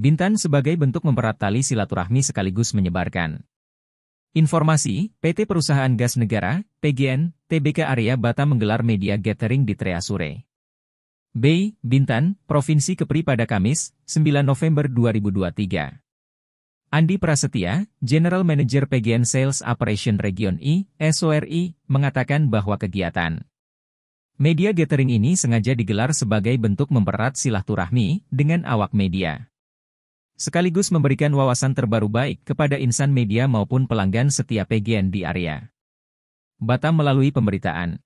Bintan sebagai bentuk mempererat tali silaturahmi sekaligus menyebarkan. Informasi, PT Perusahaan Gas Negara, PGN, TBK Area Batam menggelar media gathering di Treasure. B. Bintan, Provinsi Kepri pada Kamis, 9 November 2023. Andi Prasetya, General Manager PGN Sales Operation Region I, SORI, mengatakan bahwa kegiatan media gathering ini sengaja digelar sebagai bentuk mempererat silaturahmi dengan awak media sekaligus memberikan wawasan terbaru baik kepada insan media maupun pelanggan setiap PGN di area Batam melalui pemberitaan.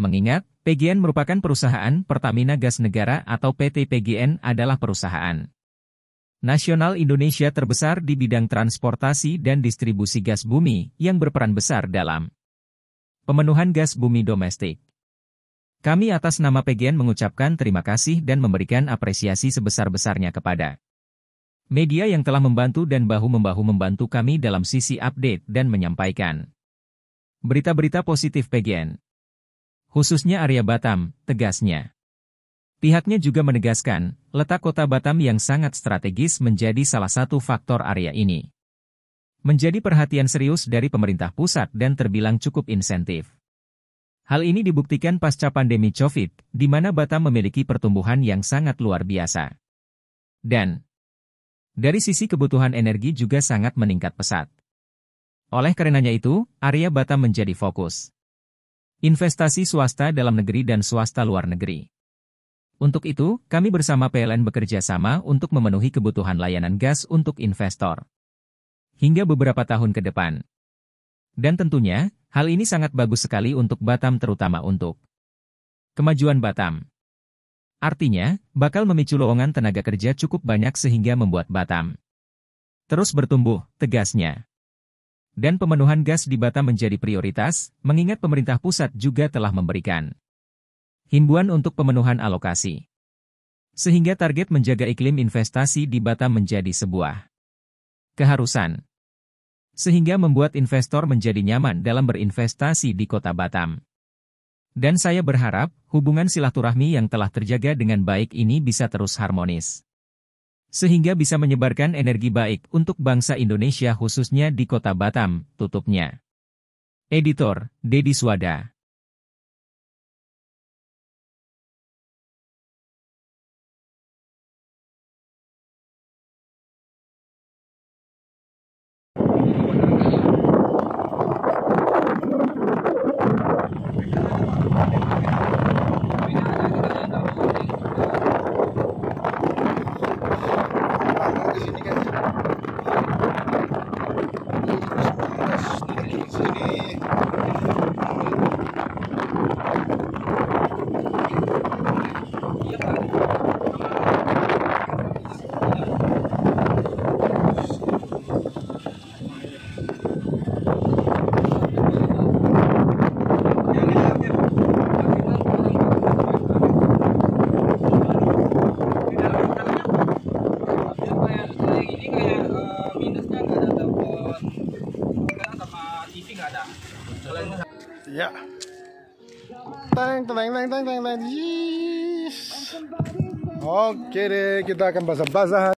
Mengingat, PGN merupakan perusahaan Pertamina Gas Negara atau PT PGN adalah perusahaan nasional Indonesia terbesar di bidang transportasi dan distribusi gas bumi yang berperan besar dalam pemenuhan gas bumi domestik. Kami atas nama PGN mengucapkan terima kasih dan memberikan apresiasi sebesar-besarnya kepada Media yang telah membantu dan bahu-membahu membantu kami dalam sisi update dan menyampaikan berita-berita positif PGN. Khususnya area Batam, tegasnya. Pihaknya juga menegaskan, letak kota Batam yang sangat strategis menjadi salah satu faktor area ini. Menjadi perhatian serius dari pemerintah pusat dan terbilang cukup insentif. Hal ini dibuktikan pasca pandemi COVID, di mana Batam memiliki pertumbuhan yang sangat luar biasa. Dan, dari sisi kebutuhan energi juga sangat meningkat pesat. Oleh karenanya itu, area Batam menjadi fokus. Investasi swasta dalam negeri dan swasta luar negeri. Untuk itu, kami bersama PLN bekerja sama untuk memenuhi kebutuhan layanan gas untuk investor. Hingga beberapa tahun ke depan. Dan tentunya, hal ini sangat bagus sekali untuk Batam terutama untuk kemajuan Batam. Artinya, bakal memicu lowongan tenaga kerja cukup banyak sehingga membuat Batam terus bertumbuh, tegasnya. Dan pemenuhan gas di Batam menjadi prioritas, mengingat pemerintah pusat juga telah memberikan himbuan untuk pemenuhan alokasi. Sehingga target menjaga iklim investasi di Batam menjadi sebuah keharusan. Sehingga membuat investor menjadi nyaman dalam berinvestasi di kota Batam. Dan saya berharap, hubungan silaturahmi yang telah terjaga dengan baik ini bisa terus harmonis. Sehingga bisa menyebarkan energi baik untuk bangsa Indonesia khususnya di kota Batam, tutupnya. Editor, Dedi Swada. jadi kayak uh, minusnya nggak ada telepon karena sama TV nggak ada selain ya Tang, tang, tang, tang, tang, tang, yes. Oke deh, kita akan basah-basahan.